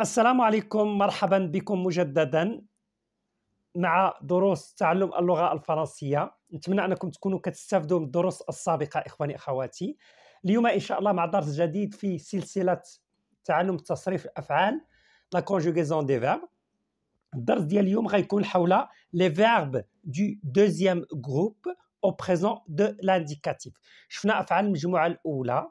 السلام عليكم مرحبا بكم مجددا مع دروس تعلم اللغة الفرنسية نتمنى أنكم تكونوا كتستافدوا من الدروس السابقة إخواني أخواتي اليوم إن شاء الله مع درس جديد في سلسلة تعلم تصريف الأفعال لا كونجوغيزون دي فيرب الدرس ديال اليوم غيكون حول لي فيرب دو دوزيام جروب او بريزون دو لانديكاتيف شفنا أفعال المجموعة الأولى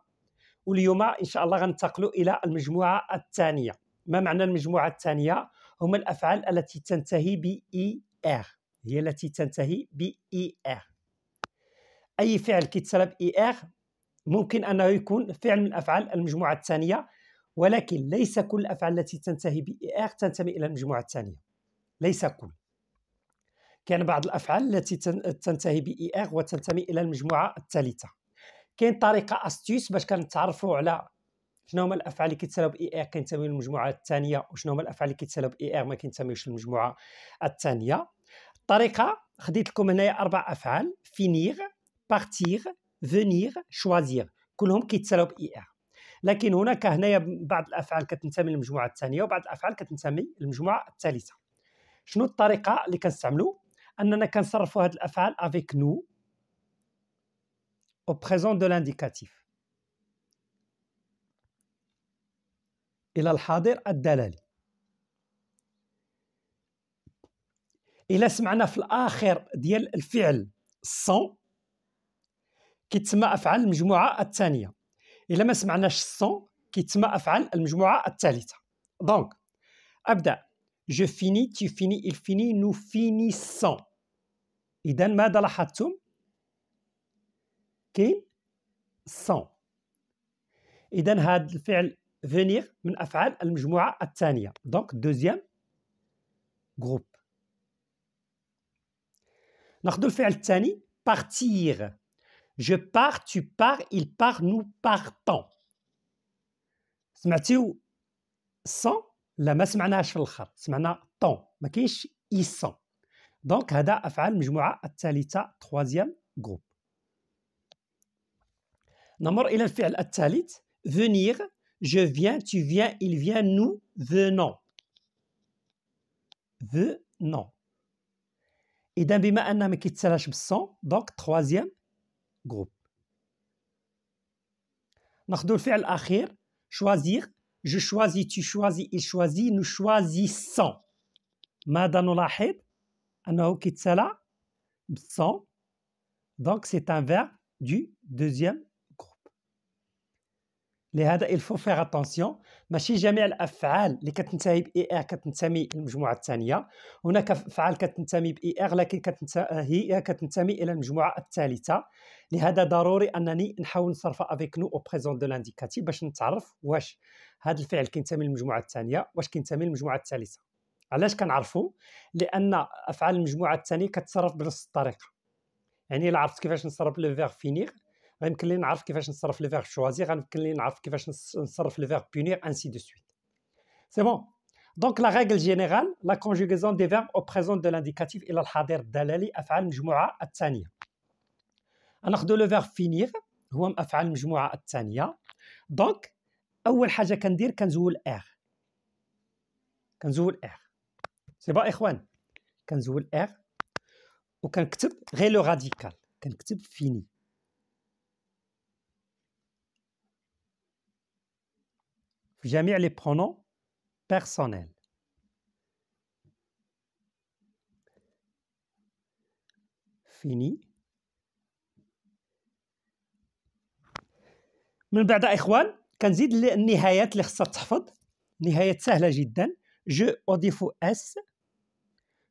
واليوم إن شاء الله غنتقلوا إلى المجموعة الثانية ما معنى المجموعة الثانية هما الأفعال التي تنتهي إي ER هي التي تنتهي إي ER أي فعل كيتسرى إي ER ممكن أنه يكون فعل من أفعال المجموعة الثانية ولكن ليس كل الأفعال التي تنتهي إي ER تنتمي إلى المجموعة الثانية ليس كل كان بعض الأفعال التي تنتهي إي ER وتنتمي إلى المجموعة الثالثة كاين طريقة أستيس باش كنتعرفوا على شنو هما الافعال اللي كيتساويو باي ار كينتميو للمجموعه الثانيه وشنو هما الافعال اللي كيتساويو باي ار ما كينتميوش للمجموعه الثانيه الطريقه خديت لكم هنايا اربع افعال فينيغ بارتيغ فينيغ شوازيغ كلهم كيتساويو باي ار لكن هناك هنايا بعض الافعال كتنتمي للمجموعه الثانيه وبعض الافعال كتنتمي للمجموعه الثالثه شنو الطريقه اللي كنستعملو اننا كنصرفوا هاد الافعال افيك نو او بريزون دو لانديكاتيف إلى الحاضر الدلالي إلا سمعنا في الآخر ديال الفعل الصون كيتسمى أفعال المجموعة الثانية إلا ما سمعناش الصون كيتسمى أفعال المجموعة الثالثة دونك أبدأ جو فيني تي فيني إل فيني نو فيني الصون إذا ماذا لاحظتم كاين الصون إذا هذا الفعل فينيغ من أفعال المجموعة الثانية دونك دوزيام جروب ناخذ الفعل الثاني partir je pars tu pars il part nous partons سمعتيو سون لا ما سمعناهاش في الاخر سمعنا طون ما كاينش اي سون دونك هذا افعال المجموعه الثالثه ثوازيام جروب نمر الى الفعل الثالث venir je viens, tu viens, il vient, nous venons. Venons. Et d'un bima un qui donc troisième groupe. Choisir, je choisis, tu choisis, il choisit, nous choisissons. Donc c'est un verbe du deuxième لهذا الفو فيغ اتونسيون ماشي جميع الافعال اللي كتنتهي باي ار كتنتمي للمجموعه الثانيه هناك افعال كتنتمي باي ار لكن هي كتنتمي الى المجموعه الثالثه لهذا ضروري انني نحاول نصرف افيك نو او بريزون دو لانديكاتيف باش نتعرف واش هذا الفعل كينتمي للمجموعه الثانيه واش كينتمي للمجموعه الثالثه علاش كنعرفوا لان افعال المجموعه الثانيه كتصرف بنفس الطريقه يعني الا عرفت كيفاش نصرف لو فيغ فينيغ غيمكن لي نعرف كيفاش نصرف لي فيرب شوازي غيمكن لي نعرف كيفاش نصرف لي فيرب بونير انسي دو سويت سي بون دونك لا ريغل جينيرال لا كونجوغيزون دي فيرب او بريزون دو لانديكاتيف الى الحاضر الدلالي افعال المجموعه الثانيه ناخذ لو فيرب فينير هو من افعال المجموعه الثانيه دونك اول حاجه كندير كنزول ار كنزول ار سي با اخوان كنزول ار وكنكتب غير لو راديكال كنكتب فيني bien les pronoms personnels fini. Je au défaut s,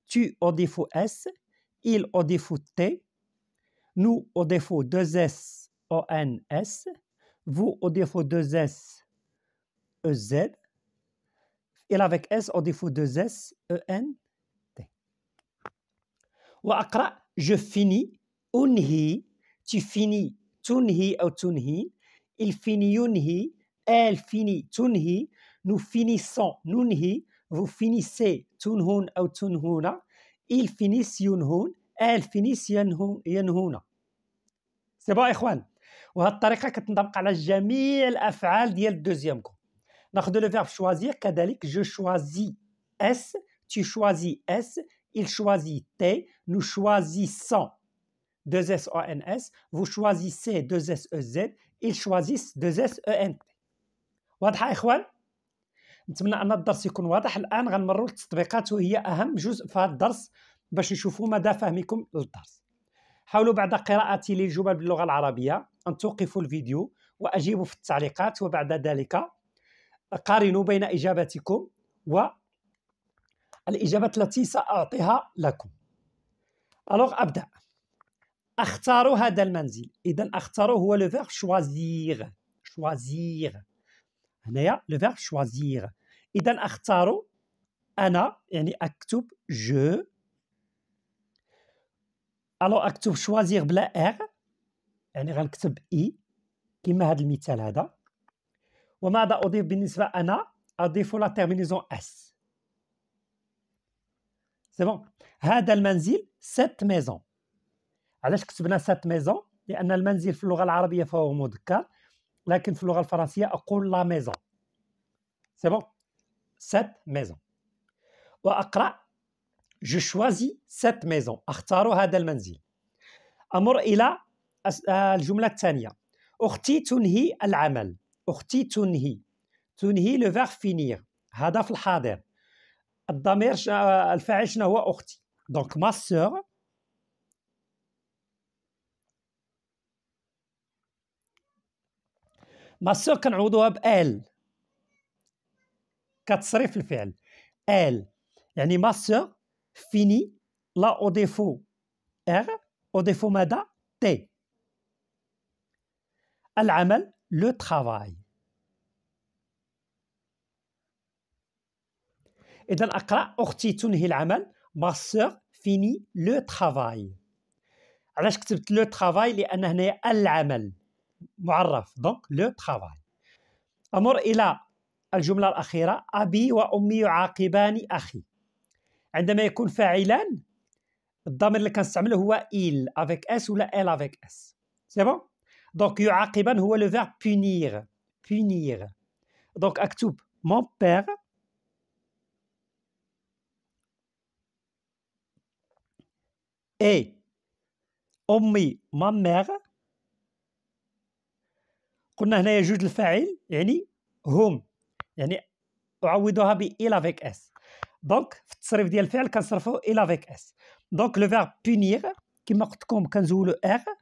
tu au défaut s, il au défaut t, nous au défaut deux s, on s, vous au défaut deux s. EZ. Et là, avec S au défaut de S, EN, T. Ou akra, je finis, Unhi, tu finis, Tunhi ou tunhi. il finit, unhi. elle finit, tunhi. nous finissons, nunhi. vous finissez, tunhun ou tunhuna. Il finit yunhun. Elle finit yunhuna. C'est bon, Ikhwan? وهالطريقة كتنطبق على جميع الأفعال ديال الدوزيام كوم ناخذ لو فيرب شوازير كذلك جو شوازي اس tu choisis S, il choisit T, nous choisissons 2 s او ان اس vous choisissez 2 اس او زد ils choisissent 2S-E-N-T. او ان واضحه إخوان؟ نتمنى أن الدرس يكون واضح الآن غنمروا للتطبيقات وهي أهم جزء في هذا الدرس باش نشوفوا مدى فهمكم للدرس حاولوا بعد قراءتي للجمل باللغة العربية أن توقفوا الفيديو وأجيبوا في التعليقات وبعد ذلك قارنوا بين إجابتكم والإجابة التي سأعطيها لكم ألوغ أبدأ اختار هذا المنزل اذا اختار هو لو فيرب شوازيغ شوازيغ هنايا لو فيرب شوازيغ اذا اختار انا يعني اكتب جو الو اكتب شوازيغ بلا ار يعني غنكتب اي كما هذا المثال هذا وماذا أضيف بالنسبة أنا أضيف لا تيرمينيزون اس سي بون هذا المنزل سات ميزون علاش كتبنا سات ميزون لأن المنزل في اللغة العربية فهو مذكر لكن في اللغة الفرنسية أقول لا ميزون سي بون سات ميزون وأقرأ جو شوازي سات ميزون أختار هذا المنزل أمر إلى الجملة الثانية أختي تنهي العمل أختي تنهي تنهي لو فيغ فينير هذا في الحاضر الضمير الفاعل شنو هو أختي دونك ما سور ما سور كنعوضوها بال كتصريف الفعل ال يعني ما سور فيني لا او ديفو ار او ديفو ماذا تي العمل le travail إذا أقرأ أختي تنهي العمل ما سور فيني لو ترافاي علاش كتبت لو ترافاي لأن هنايا العمل معرف دونك لو ترافاي أمر إلى الجملة الأخيرة أبي وأمي يعاقبان أخي عندما يكون فاعلان الضمير اللي كنستعمله هو ايل افيك اس ولا إل افيك اس سي بون دونك يعاقبا هو لو فيرب بونيغ بونيغ دونك اكتب مون بير اي امي ما ميغ قلنا هنايا جوج الفاعل يعني هم يعني اعوضها ب الى فيك اس دونك في التصريف ديال الفعل كنصرفو الى فيك اس دونك لو فيرب بونيغ كما قلت لكم كنزولو ار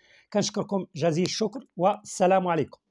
كنشكركم جزيل الشكر والسلام عليكم